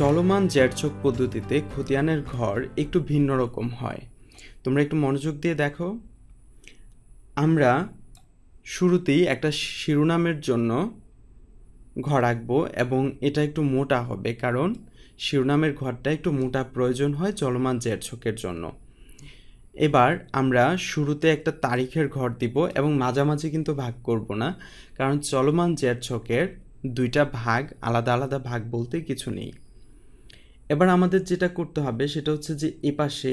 চলমান জেরচোক পদ্ধতিতে খতিয়ানের ঘর একটু ভিন্ন রকম হয় তোমরা একটু মনোযোগ দিয়ে দেখো আমরা শুরুতেই একটা শিরোনামের জন্য ঘর আঁকবো এবং এটা একটু মোটা হবে কারণ শিরোনামের ঘরটা একটু মোটা প্রয়োজন হয় চলমান জেরছকের জন্য এবার আমরা শুরুতে একটা তারিখের ঘর দিব এবং মাঝামাঝি কিন্তু ভাগ করব না কারণ চলমান জেরছকের দুইটা ভাগ আলাদা আলাদা ভাগ বলতে কিছু নেই এবার আমাদের যেটা করতে হবে সেটা হচ্ছে যে এপাশে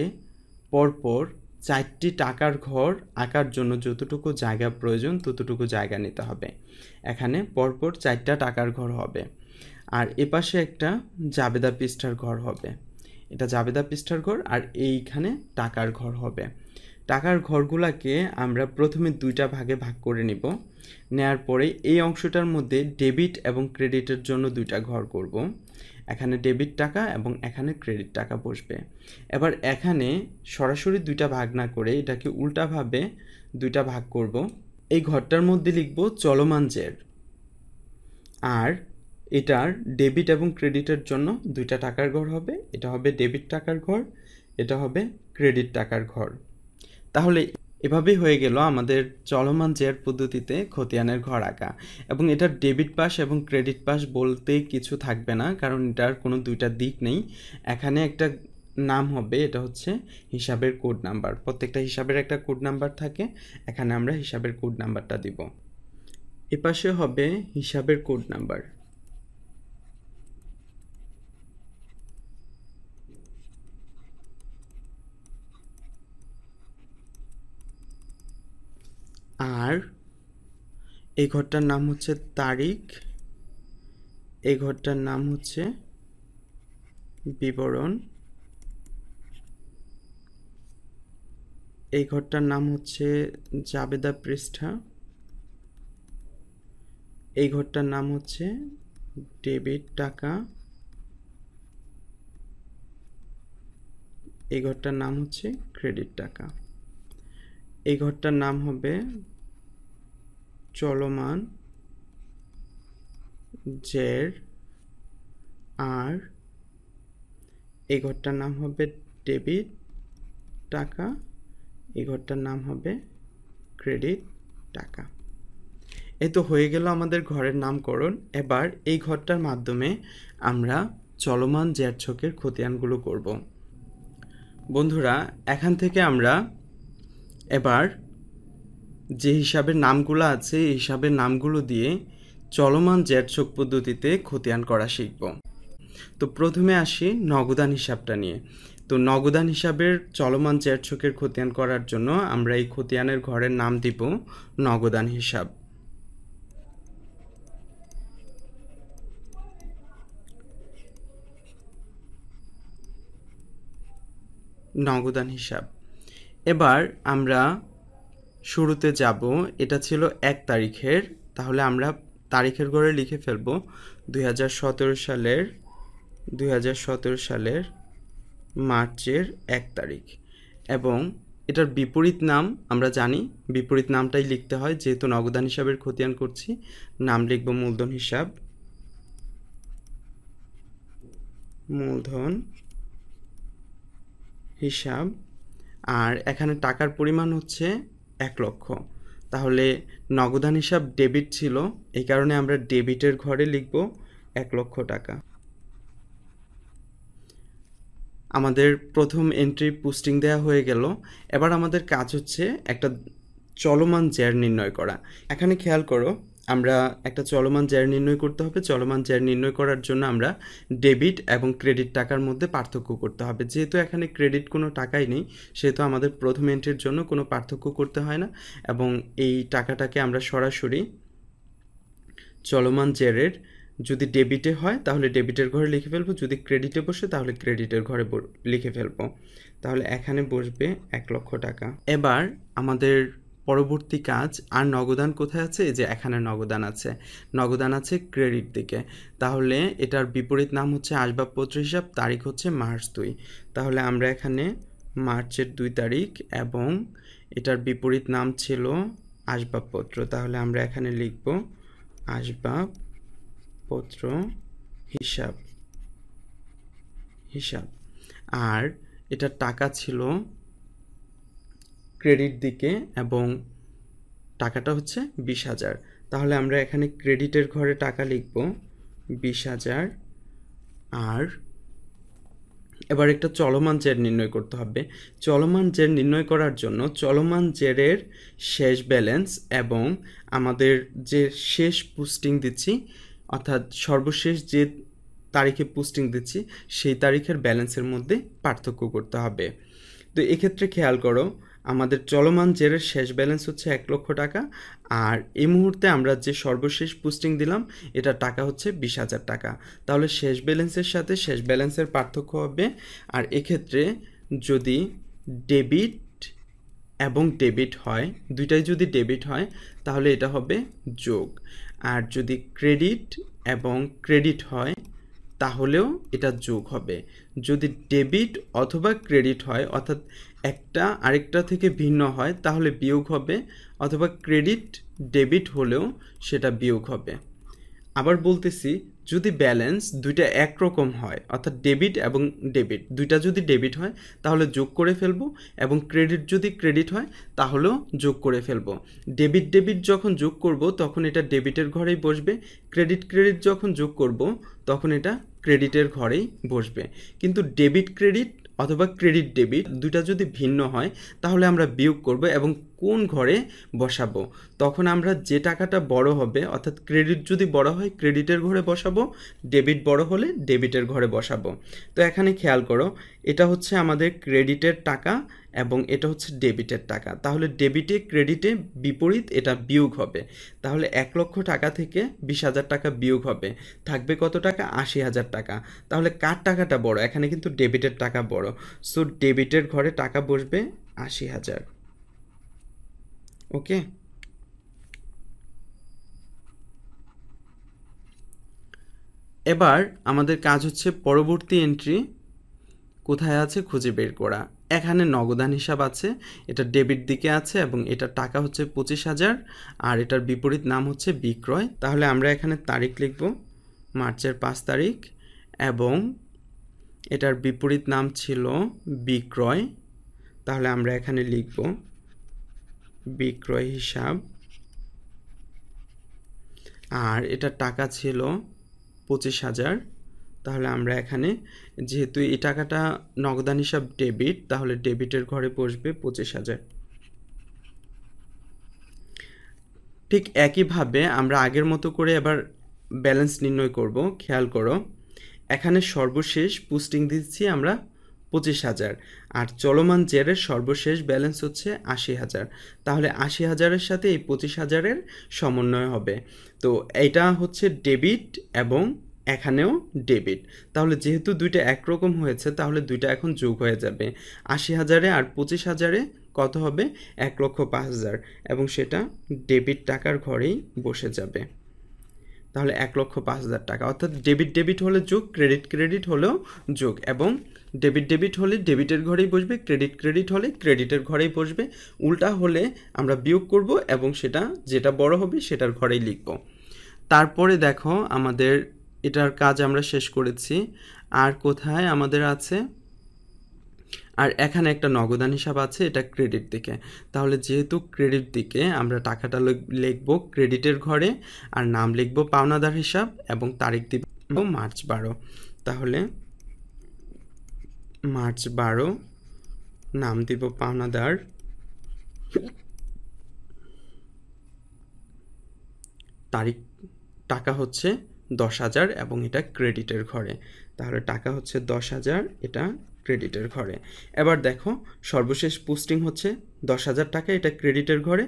পরপর চারটি টাকার ঘর আঁকার জন্য যতটুকু জায়গা প্রয়োজন ততটুকু জায়গা নিতে হবে এখানে পরপর চারটা টাকার ঘর হবে আর এপাশে একটা জাবেদা পৃষ্ঠার ঘর হবে এটা জাবেদা পৃষ্ঠার ঘর আর এইখানে টাকার ঘর হবে টাকার ঘরগুলাকে আমরা প্রথমে দুইটা ভাগে ভাগ করে নিব নেয়ার পরে এই অংশটার মধ্যে ডেবিট এবং ক্রেডিটের জন্য দুইটা ঘর করব এখানে ডেবিট টাকা এবং এখানে ক্রেডিট টাকা বসবে এবার এখানে সরাসরি দুইটা ভাগ না করে এটাকে উল্টাভাবে দুইটা ভাগ করব এই ঘরটার মধ্যে লিখব চলমান জের আর এটার ডেবিট এবং ক্রেডিটের জন্য দুইটা টাকার ঘর হবে এটা হবে ডেবিট টাকার ঘর এটা হবে ক্রেডিট টাকার ঘর তাহলে এভাবেই হয়ে গেল আমাদের চলমান জেয়ার পদ্ধতিতে খতিয়ানের ঘর আঁকা এবং এটার ডেবিট পাস এবং ক্রেডিট পাস বলতে কিছু থাকবে না কারণ এটার কোনো দুইটা দিক নেই এখানে একটা নাম হবে এটা হচ্ছে হিসাবের কোড নাম্বার প্রত্যেকটা হিসাবের একটা কোড নাম্বার থাকে এখানে আমরা হিসাবের কোড নাম্বারটা দিব এপাশে হবে হিসাবের কোড নাম্বার আর এই ঘরটার নাম হচ্ছে তারিখ এই ঘরটার নাম হচ্ছে বিবরণ এই ঘরটার নাম হচ্ছে জাবেদা পৃষ্ঠা এই ঘরটার নাম হচ্ছে ডেবিট টাকা এই ঘরটার নাম হচ্ছে ক্রেডিট টাকা এই ঘরটার নাম হবে চলমান জের আর এই ঘরটার নাম হবে ডেবিট টাকা এই ঘরটার নাম হবে ক্রেডিট টাকা এ তো হয়ে গেল আমাদের ঘরের নামকরণ এবার এই ঘরটার মাধ্যমে আমরা চলমান জের ছকের খতিয়ানগুলো করব বন্ধুরা এখান থেকে আমরা এবার যে হিসাবের নামগুলো আছে এই হিসাবের নামগুলো দিয়ে চলমান জ্যাট চোখ পদ্ধতিতে খতিয়ান করা শিখব তো প্রথমে আসি নগদান হিসাবটা নিয়ে তো নগদান হিসাবের চলমান জ্যাট যোগের খতিয়ান করার জন্য আমরা এই খতিয়ানের ঘরের নাম দিব নগদান হিসাব নগদান হিসাব এবার আমরা শুরুতে যাব এটা ছিল এক তারিখের তাহলে আমরা তারিখের ঘরে লিখে ফেলব দুই সালের দুই সালের মার্চের এক তারিখ এবং এটার বিপরীত নাম আমরা জানি বিপরীত নামটাই লিখতে হয় যেহেতু নগদান হিসাবের খতিয়ান করছি নাম লিখব মূলধন হিসাব মূলধন হিসাব আর এখানে টাকার পরিমাণ হচ্ছে এক লক্ষ তাহলে নগদান হিসাব ডেবিট ছিল এই কারণে আমরা ডেবিটের ঘরে লিখব এক লক্ষ টাকা আমাদের প্রথম এন্ট্রি পোস্টিং দেওয়া হয়ে গেল এবার আমাদের কাজ হচ্ছে একটা চলমান জ্যার নির্ণয় করা এখানে খেয়াল করো আমরা একটা চলমান চেয়ার নির্ণয় করতে হবে চলমান চেয়ার নির্ণয় করার জন্য আমরা ডেবিট এবং ক্রেডিট টাকার মধ্যে পার্থক্য করতে হবে যেহেতু এখানে ক্রেডিট কোনো টাকাই নেই সেহেতু আমাদের প্রথম এন্ট্রির জন্য কোনো পার্থক্য করতে হয় না এবং এই টাকাটাকে আমরা সরাসরি চলমান চেয়ারের যদি ডেবিটে হয় তাহলে ডেবিটের ঘরে লিখে ফেলবো যদি ক্রেডিটে বসে তাহলে ক্রেডিটের ঘরে লিখে ফেলবো তাহলে এখানে বসবে এক লক্ষ টাকা এবার আমাদের পরবর্তী কাজ আর নগদান কোথায় আছে যে এখানে নগদান আছে নগদান আছে ক্রেডিট দিকে তাহলে এটার বিপরীত নাম হচ্ছে আসবাবপত্র হিসাব তারিখ হচ্ছে মার্চ দুই তাহলে আমরা এখানে মার্চের দুই তারিখ এবং এটার বিপরীত নাম ছিল আসবাবপত্র তাহলে আমরা এখানে লিখব আসবাবপত্র হিসাব হিসাব আর এটার টাকা ছিল ক্রেডিট দিকে এবং টাকাটা হচ্ছে বিশ হাজার তাহলে আমরা এখানে ক্রেডিটের ঘরে টাকা লিখব বিশ হাজার আর এবার একটা চলমান জের নির্ণয় করতে হবে চলমান জের নির্ণয় করার জন্য চলমান জেরের শেষ ব্যালেন্স এবং আমাদের যে শেষ পোস্টিং দিচ্ছি অর্থাৎ সর্বশেষ যে তারিখে পোস্টিং দিচ্ছি সেই তারিখের ব্যালেন্সের মধ্যে পার্থক্য করতে হবে তো এক্ষেত্রে খেয়াল করো আমাদের চলমান জেরের শেষ ব্যালেন্স হচ্ছে এক লক্ষ টাকা আর এই মুহূর্তে আমরা যে সর্বশেষ পোস্টিং দিলাম এটা টাকা হচ্ছে বিশ হাজার টাকা তাহলে শেষ ব্যালেন্সের সাথে শেষ ব্যালেন্সের পার্থক্য হবে আর এক্ষেত্রে যদি ডেবিট এবং ডেবিট হয় দুইটাই যদি ডেবিট হয় তাহলে এটা হবে যোগ আর যদি ক্রেডিট এবং ক্রেডিট হয় তাহলেও এটা যোগ হবে যদি ডেবিট অথবা ক্রেডিট হয় অর্থাৎ একটা আরেকটা থেকে ভিন্ন হয় তাহলে বিয়োগ হবে অথবা ক্রেডিট ডেবিট হলেও সেটা বিয়োগ হবে আবার বলতেছি যদি ব্যালেন্স দুইটা একরকম হয় অর্থাৎ ডেবিট এবং ডেবিট দুইটা যদি ডেবিট হয় তাহলে যোগ করে ফেলবো এবং ক্রেডিট যদি ক্রেডিট হয় তাহলেও যোগ করে ফেলবো ডেবিট ডেবিট যখন যোগ করব তখন এটা ডেবিটের ঘরেই বসবে ক্রেডিট ক্রেডিট যখন যোগ করব তখন এটা ক্রেডিটের ঘরেই বসবে কিন্তু ডেবিট ক্রেডিট অথবা ক্রেডিট ডেবিট দুটা যদি ভিন্ন হয় তাহলে আমরা বিয়োগ করব এবং কোন ঘরে বসাবো তখন আমরা যে টাকাটা বড় হবে অর্থাৎ ক্রেডিট যদি বড় হয় ক্রেডিটের ঘরে বসাবো ডেবিট বড় হলে ডেবিটের ঘরে বসাবো তো এখানে খেয়াল করো এটা হচ্ছে আমাদের ক্রেডিটের টাকা এবং এটা হচ্ছে ডেবিটের টাকা তাহলে ডেবিটে ক্রেডিটে বিপরীত এটা বিয়োগ হবে তাহলে এক লক্ষ টাকা থেকে বিশ হাজার টাকা বিয়োগ হবে থাকবে কত টাকা আশি হাজার টাকা তাহলে কার টাকাটা বড় এখানে কিন্তু ডেবিটের টাকা বড় সো ডেবিটের ঘরে টাকা বসবে আশি হাজার ওকে এবার আমাদের কাজ হচ্ছে পরবর্তী এন্ট্রি কোথায় আছে খুঁজে বের করা এখানে নগদান হিসাব আছে এটা ডেবিট দিকে আছে এবং এটা টাকা হচ্ছে পঁচিশ হাজার আর এটার বিপরীত নাম হচ্ছে বিক্রয় তাহলে আমরা এখানে তারিখ লিখব মার্চের পাঁচ তারিখ এবং এটার বিপরীত নাম ছিল বিক্রয় তাহলে আমরা এখানে লিখব বিক্রয় হিসাব আর এটা টাকা ছিল পঁচিশ হাজার তাহলে আমরা এখানে যেহেতু এই টাকাটা নগদান হিসাব ডেবিট তাহলে ডেবিটের ঘরে বসবে পঁচিশ হাজার ঠিক একইভাবে আমরা আগের মতো করে এবার ব্যালেন্স নির্ণয় করব খেয়াল করো এখানে সর্বশেষ পোস্টিং দিচ্ছি আমরা পঁচিশ হাজার আর চলমান জেরের সর্বশেষ ব্যালেন্স হচ্ছে আশি হাজার তাহলে আশি হাজারের সাথে এই পঁচিশ হাজারের সমন্বয় হবে তো এইটা হচ্ছে ডেবিট এবং এখানেও ডেবিট তাহলে যেহেতু দুইটা একরকম হয়েছে তাহলে দুইটা এখন যোগ হয়ে যাবে আশি হাজারে আর পঁচিশ হাজারে কত হবে এক লক্ষ পাঁচ হাজার এবং সেটা ডেবিট টাকার ঘরেই বসে যাবে তাহলে এক লক্ষ পাঁচ হাজার টাকা অর্থাৎ ডেবিট ডেবিট হলে যোগ ক্রেডিট ক্রেডিট হলেও যোগ এবং ডেবিট ডেবিট হলে ডেবিটের ঘরেই বসবে ক্রেডিট ক্রেডিট হলে ক্রেডিটের ঘরেই বসবে উল্টা হলে আমরা বিয়োগ করব এবং সেটা যেটা বড় হবে সেটার ঘরেই লিখব তারপরে দেখো আমাদের এটার কাজ আমরা শেষ করেছি আর কোথায় আমাদের আছে আর এখানে একটা নগদান হিসাব আছে এটা ক্রেডিট দিকে তাহলে যেহেতু ক্রেডিট দিকে আমরা টাকাটা লিখবো ক্রেডিটের ঘরে আর নাম লিখবো পাওনাদার হিসাব এবং তারিখ দিব মার্চ বারো তাহলে মার্চ বারো নাম দিব পাওনাদার তারিখ টাকা হচ্ছে দশ হাজার এবং এটা ক্রেডিটের ঘরে তাহলে টাকা হচ্ছে দশ হাজার এটা ক্রেডিটের ঘরে এবার দেখো সর্বশেষ পোস্টিং হচ্ছে দশ হাজার টাকা এটা ক্রেডিটের ঘরে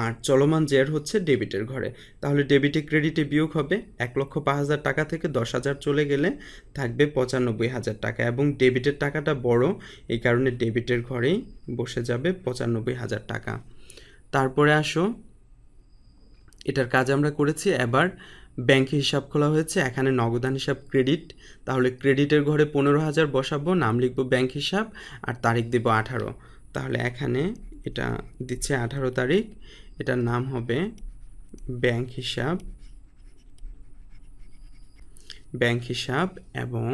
আর চলমান জেয়ার হচ্ছে ডেবিটের ঘরে তাহলে ডেবিটে ক্রেডিটে বিয়োগ হবে এক লক্ষ পাঁচ হাজার টাকা থেকে দশ হাজার চলে গেলে থাকবে পঁচানব্বই হাজার টাকা এবং ডেবিটের টাকাটা বড় এই কারণে ডেবিটের ঘরেই বসে যাবে পঁচানব্বই হাজার টাকা তারপরে আসো এটার কাজ আমরা করেছি এবার ব্যাংকে হিসাব খোলা হয়েছে এখানে নগদান হিসাব ক্রেডিট তাহলে ক্রেডিটের ঘরে পনেরো হাজার বসাবো নাম লিখবো ব্যাংক হিসাব আর তারিখ দেব আঠারো তাহলে এখানে এটা দিচ্ছে আঠারো তারিখ এটার নাম হবে ব্যাংক হিসাব ব্যাংক হিসাব এবং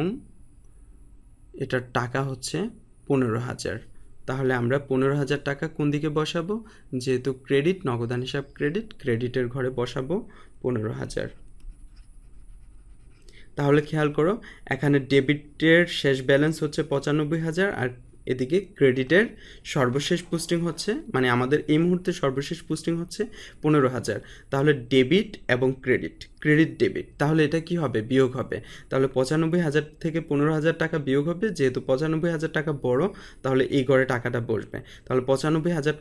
এটার টাকা হচ্ছে পনেরো হাজার তাহলে আমরা পনেরো হাজার টাকা কোন দিকে বসাবো যেহেতু ক্রেডিট নগদান হিসাব ক্রেডিট ক্রেডিটের ঘরে বসাবো পনেরো হাজার তাহলে খেয়াল করো এখানে ডেবিটের শেষ ব্যালেন্স হচ্ছে পঁচানব্বই হাজার আর এদিকে ক্রেডিটের সর্বশেষ পোস্টিং হচ্ছে মানে আমাদের এই মুহূর্তে সর্বশেষ পোস্টিং হচ্ছে পনেরো হাজার তাহলে ডেবিট এবং ক্রেডিট ক্রেডিট ডেবিট তাহলে এটা কি হবে বিয়োগ হবে তাহলে পঁচানব্বই হাজার থেকে পনেরো হাজার টাকা বিয়োগ হবে যেহেতু পঁচানব্বই হাজার টাকা বড় তাহলে এই ঘরে টাকাটা বসবে তাহলে পঁচানব্বই হাজার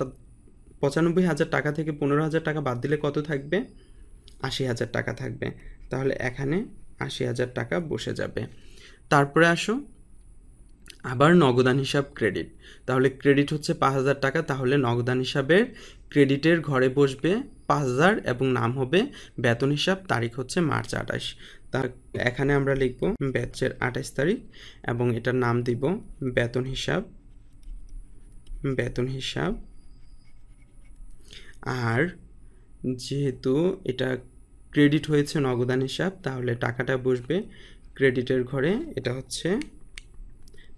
পঁচানব্বই হাজার টাকা থেকে পনেরো হাজার টাকা বাদ দিলে কত থাকবে আশি হাজার টাকা থাকবে তাহলে এখানে আশি হাজার টাকা বসে যাবে তারপরে আসো আবার নগদান হিসাব ক্রেডিট তাহলে ক্রেডিট হচ্ছে পাঁচ হাজার টাকা তাহলে নগদান হিসাবের ক্রেডিটের ঘরে বসবে পাঁচ হাজার এবং নাম হবে বেতন হিসাব তারিখ হচ্ছে মার্চ আঠাশ তার এখানে আমরা লিখব ব্যাচের আঠাশ তারিখ এবং এটার নাম দিব বেতন হিসাব বেতন হিসাব আর যেহেতু এটা ক্রেডিট হয়েছে নগদান হিসাব তাহলে টাকাটা বসবে ক্রেডিটের ঘরে এটা হচ্ছে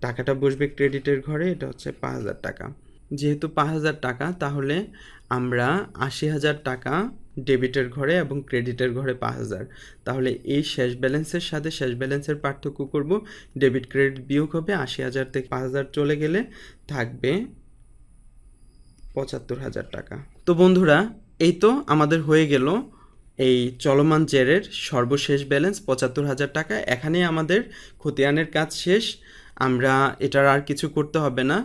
টাকাটা বসবে ক্রেডিটের ঘরে এটা হচ্ছে পাঁচ হাজার টাকা যেহেতু পাঁচ হাজার টাকা তাহলে আমরা আশি হাজার টাকা ডেবিটের ঘরে এবং ক্রেডিটের ঘরে পাঁচ হাজার তাহলে এই শেষ ব্যালেন্সের সাথে শেষ ব্যালেন্সের পার্থক্য করব ডেবিট ক্রেডিট বিয়োগ হবে আশি হাজার থেকে পাঁচ হাজার চলে গেলে থাকবে পঁচাত্তর হাজার টাকা তো বন্ধুরা এই তো আমাদের হয়ে গেল এই চলমান জেরের সর্বশেষ ব্যালেন্স পঁচাত্তর হাজার টাকা এখানেই আমাদের খতিয়ানের কাজ শেষ আমরা এটার আর কিছু করতে হবে না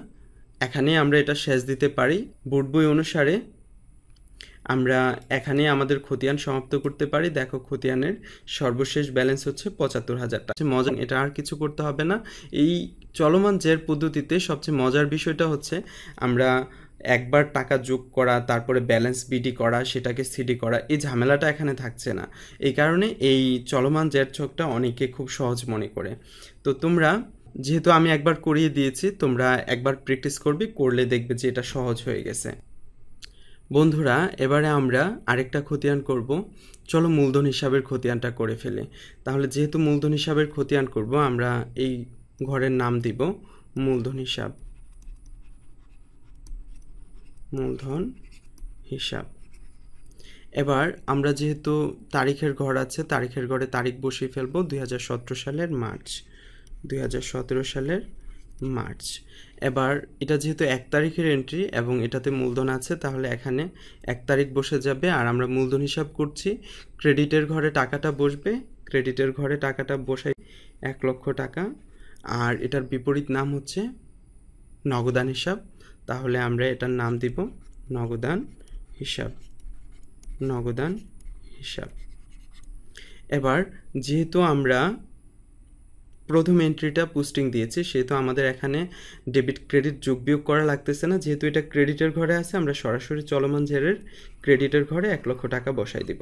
এখানে আমরা এটা শেষ দিতে পারি বুট বই অনুসারে আমরা এখানে আমাদের খতিয়ান সমাপ্ত করতে পারি দেখো খতিয়ানের সর্বশেষ ব্যালেন্স হচ্ছে পঁচাত্তর হাজার টাকা মজা এটা আর কিছু করতে হবে না এই চলমান জের পদ্ধতিতে সবচেয়ে মজার বিষয়টা হচ্ছে আমরা একবার টাকা যোগ করা তারপরে ব্যালেন্স বিডি করা সেটাকে সিডি করা এই ঝামেলাটা এখানে থাকছে না এই কারণে এই চলমান জ্যাট ছকটা অনেকে খুব সহজ মনে করে তো তোমরা যেহেতু আমি একবার করিয়ে দিয়েছি তোমরা একবার প্র্যাকটিস করবে করলে দেখবে যে এটা সহজ হয়ে গেছে বন্ধুরা এবারে আমরা আরেকটা খতিয়ান করব চলো মূলধন হিসাবের খতিয়ানটা করে ফেলে তাহলে যেহেতু মূলধন হিসাবের খতিয়ান করব আমরা এই ঘরের নাম দিব মূলধন হিসাব মূলধন হিসাব এবার আমরা যেহেতু তারিখের ঘর আছে তারিখের ঘরে তারিখ বসিয়ে ফেলবো দুই সালের মার্চ দুই সালের মার্চ এবার এটা যেহেতু এক তারিখের এন্ট্রি এবং এটাতে মূলধন আছে তাহলে এখানে এক তারিখ বসে যাবে আর আমরা মূলধন হিসাব করছি ক্রেডিটের ঘরে টাকাটা বসবে ক্রেডিটের ঘরে টাকাটা বসাই এক লক্ষ টাকা আর এটার বিপরীত নাম হচ্ছে নগদান হিসাব তাহলে আমরা এটার নাম দিব নগদান হিসাব নগদান হিসাব এবার যেহেতু আমরা প্রথম এন্ট্রিটা পোস্টিং দিয়েছি সেহেতু আমাদের এখানে ডেবিট ক্রেডিট যোগ বিয়োগ করা লাগতেছে না যেহেতু এটা ক্রেডিটের ঘরে আছে আমরা সরাসরি চলমান ঝেড়ের ক্রেডিটের ঘরে এক লক্ষ টাকা বসাই দিব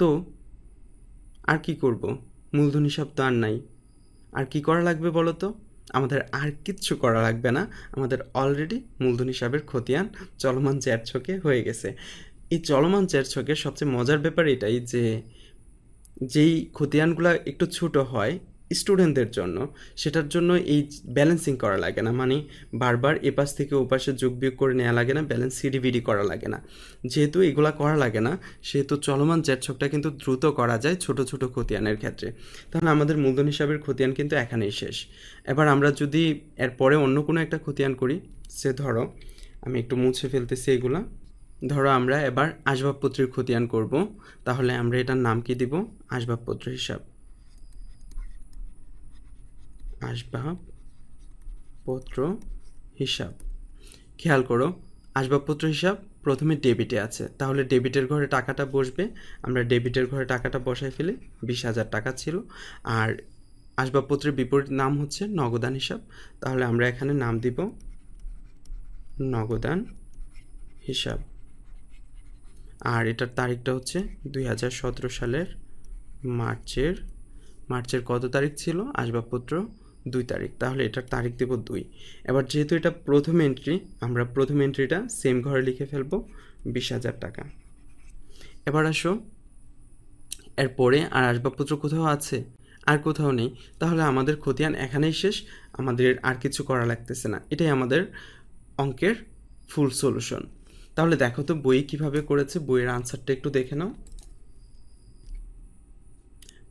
তো আর কি করব মূলধন হিসাব তো আর নাই আর কি করা লাগবে বলো তো আমাদের আর কিচ্ছু করা লাগবে না আমাদের অলরেডি মূলধন হিসাবের খতিয়ান চলমান চ্যাট ছকে হয়ে গেছে এই চলমান চ্যাট ছকের সবচেয়ে মজার ব্যাপার এটাই যে যেই খতিয়ানগুলো একটু ছোট হয় স্টুডেন্টদের জন্য সেটার জন্য এই ব্যালেন্সিং করা লাগে না মানে বারবার এপাশ থেকে ওপাশে যোগ বিয়োগ করে নেওয়া লাগে না ব্যালেন্স সিডিভিডি করা লাগে না যেহেতু এগুলা করা লাগে না সেহেতু চলমান জ্যাট ছকটা কিন্তু দ্রুত করা যায় ছোট ছোট খতিয়ানের ক্ষেত্রে তাহলে আমাদের মূলধন হিসাবের খতিয়ান কিন্তু এখানেই শেষ এবার আমরা যদি এরপরে অন্য কোনো একটা খতিয়ান করি সে ধরো আমি একটু মুছে ফেলতেছি এগুলা ধরো আমরা এবার আসবাবপত্রের খতিয়ান করব তাহলে আমরা এটার নাম কি দিব আসবাবপত্র হিসাব আসবাবপত্র হিসাব খেয়াল করো আসবাবপত্র হিসাব প্রথমে ডেবিটে আছে তাহলে ডেবিটের ঘরে টাকাটা বসবে আমরা ডেবিটের ঘরে টাকাটা বসাই ফেলি বিশ হাজার টাকা ছিল আর আসবাবপত্রের বিপরীত নাম হচ্ছে নগদান হিসাব তাহলে আমরা এখানে নাম দিব নগদান হিসাব আর এটার তারিখটা হচ্ছে দুই সালের মার্চের মার্চের কত তারিখ ছিল আসবাবপত্র দুই তারিখ তাহলে এটার তারিখ দেব দুই এবার যেহেতু এটা প্রথম এন্ট্রি আমরা প্রথম এন্ট্রিটা সেম ঘরে লিখে ফেলব বিশ হাজার টাকা এবার আসো এরপরে আর আসবাবপত্র কোথাও আছে আর কোথাও নেই তাহলে আমাদের খতিয়ান এখানেই শেষ আমাদের আর কিছু করা লাগতেছে না এটাই আমাদের অঙ্কের ফুল সলিউশন তাহলে দেখো তো বই কিভাবে করেছে বইয়ের আনসারটা একটু দেখে নাও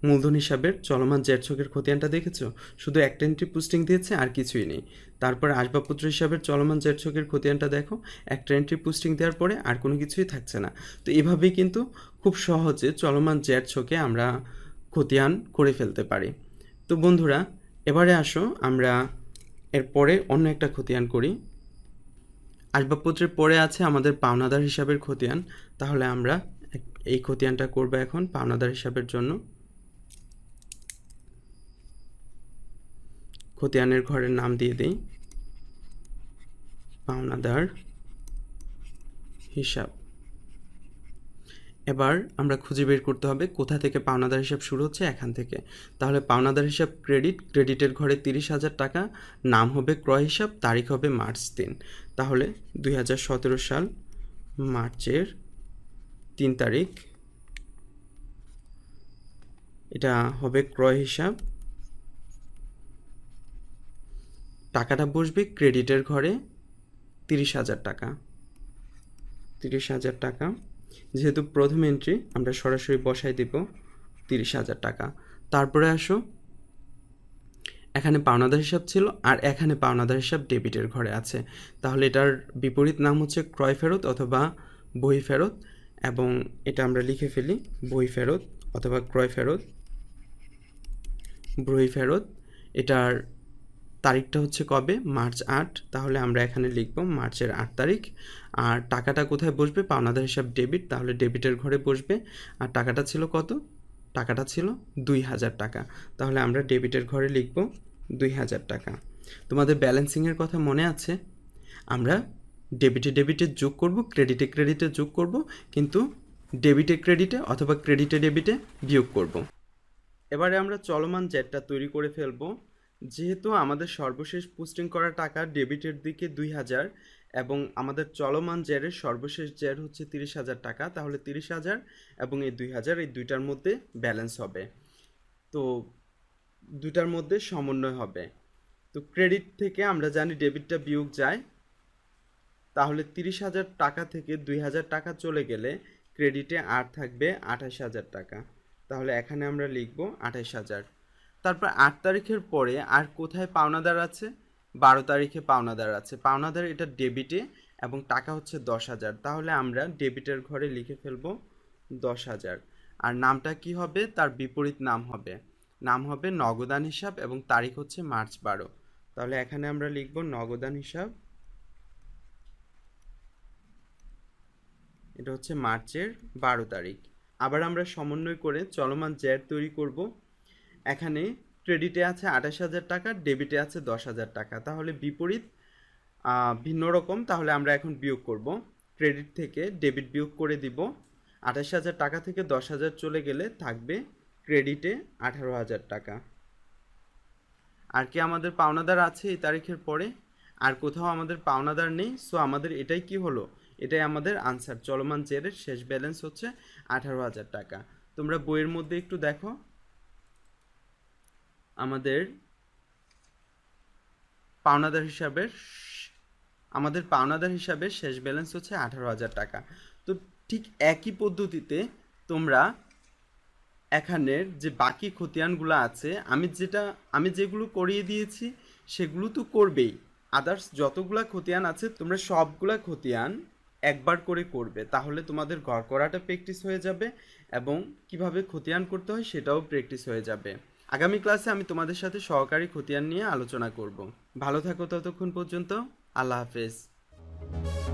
মূলধন হিসাবের চলমান জেট ছকের খতিয়ানটা দেখেছ শুধু একটা এন্ট্রি পোস্টিং দিয়েছে আর কিছুই নেই তারপর আসবাবপত্র হিসাবের চলমান জেট ছকের খতিয়ানটা দেখো একটা এন্ট্রি পোস্টিং দেওয়ার পরে আর কোনো কিছুই থাকছে না তো এভাবেই কিন্তু খুব সহজে চলমান জেট ছকে আমরা খতিয়ান করে ফেলতে পারি তো বন্ধুরা এবারে আসো আমরা এরপরে অন্য একটা খতিয়ান করি আসবাবপত্রের পরে আছে আমাদের পাওনাদার হিসাবের খতিয়ান তাহলে আমরা এই খতিয়ানটা করবো এখন পাওনাদার হিসাবের জন্য খতিয়ানের ঘরের নাম দিয়ে দিই পাওনাদার হিসাব এবার আমরা খুঁজে বের করতে হবে কোথা থেকে পাওনাদার হিসাব শুরু হচ্ছে এখান থেকে তাহলে পাওনাদার হিসাব ক্রেডিট ক্রেডিটের ঘরে তিরিশ হাজার টাকা নাম হবে ক্রয় হিসাব তারিখ হবে মার্চ তিন তাহলে দুই সাল মার্চের তিন তারিখ এটা হবে ক্রয় হিসাব টাকাটা বসবে ক্রেডিটের ঘরে তিরিশ হাজার টাকা তিরিশ হাজার টাকা যেহেতু প্রথম এন্ট্রি আমরা সরাসরি বসাই দেব তিরিশ হাজার টাকা তারপরে আসো এখানে পাওনাদার হিসাব ছিল আর এখানে পাওনাদার হিসাব ডেবিটের ঘরে আছে তাহলে এটার বিপরীত নাম হচ্ছে ক্রয় ফেরত অথবা বই ফেরত এবং এটা আমরা লিখে ফেলি বই ফেরত অথবা ক্রয় ফেরত বই ফেরত এটার তারিখটা হচ্ছে কবে মার্চ আট তাহলে আমরা এখানে লিখব মার্চের আট তারিখ আর টাকাটা কোথায় বসবে পাওনাদার হিসাব ডেবিট তাহলে ডেবিটের ঘরে বসবে আর টাকাটা ছিল কত টাকাটা ছিল দুই হাজার টাকা তাহলে আমরা ডেবিটের ঘরে লিখব দুই হাজার টাকা তোমাদের ব্যালেন্সিংয়ের কথা মনে আছে আমরা ডেবিটে ডেবিটে যোগ করব ক্রেডিটে ক্রেডিটে যোগ করব কিন্তু ডেবিটে ক্রেডিটে অথবা ক্রেডিটে ডেবিটে বিয়োগ করব এবারে আমরা চলমান জেটটা তৈরি করে ফেলবো যেহেতু আমাদের সর্বশেষ পোস্টিং করা টাকা ডেবিটের দিকে দুই হাজার এবং আমাদের চলমান জ্যারের সর্বশেষ জ্যার হচ্ছে তিরিশ হাজার টাকা তাহলে তিরিশ হাজার এবং এই দুই হাজার এই দুইটার মধ্যে ব্যালেন্স হবে তো দুটার মধ্যে সমন্বয় হবে তো ক্রেডিট থেকে আমরা জানি ডেবিটটা বিয়োগ যায় তাহলে তিরিশ হাজার টাকা থেকে দুই হাজার টাকা চলে গেলে ক্রেডিটে আর থাকবে আঠাশ হাজার টাকা তাহলে এখানে আমরা লিখব আঠাশ হাজার তারপর আট তারিখের পরে আর কোথায় পাওনাদার আছে বারো তারিখে পাওনাদার আছে পাওনাদার এটা ডেবিটে এবং টাকা হচ্ছে দশ হাজার তাহলে আমরা ডেবিটের ঘরে লিখে ফেলব দশ হাজার আর নামটা কি হবে তার বিপরীত নাম হবে নাম হবে নগদান হিসাব এবং তারিখ হচ্ছে মার্চ বারো তাহলে এখানে আমরা লিখব নগদান হিসাব এটা হচ্ছে মার্চের বারো তারিখ আবার আমরা সমন্বয় করে চলমান জ্যার তৈরি করব এখানে ক্রেডিটে আছে আঠাশ হাজার টাকা ডেবিটে আছে দশ হাজার টাকা তাহলে বিপরীত ভিন্ন রকম তাহলে আমরা এখন বিয়োগ করব ক্রেডিট থেকে ডেবিট বিয়োগ করে দিব আঠাশ হাজার টাকা থেকে দশ হাজার চলে গেলে থাকবে ক্রেডিটে আঠারো হাজার টাকা আর কি আমাদের পাওনাদার আছে এই তারিখের পরে আর কোথাও আমাদের পাওনাদার নেই সো আমাদের এটাই কি হলো এটাই আমাদের আনসার চলমান জেরের শেষ ব্যালেন্স হচ্ছে আঠারো হাজার টাকা তোমরা বইয়ের মধ্যে একটু দেখো আমাদের পাওনাদার হিসাবে আমাদের পাওনাদার হিসাবে শেষ ব্যালেন্স হচ্ছে আঠারো হাজার টাকা তো ঠিক একই পদ্ধতিতে তোমরা এখানের যে বাকি খতিয়ানগুলো আছে আমি যেটা আমি যেগুলো করিয়ে দিয়েছি সেগুলো তো করবেই আদার্স যতগুলা খতিয়ান আছে তোমরা সবগুলো খতিয়ান একবার করে করবে তাহলে তোমাদের ঘর করাটা প্র্যাকটিস হয়ে যাবে এবং কিভাবে খতিয়ান করতে হয় সেটাও প্র্যাকটিস হয়ে যাবে আগামী ক্লাসে আমি তোমাদের সাথে সহকারী খতিয়ান নিয়ে আলোচনা করব ভালো থাকো ততক্ষণ পর্যন্ত আল্লাহ হাফেজ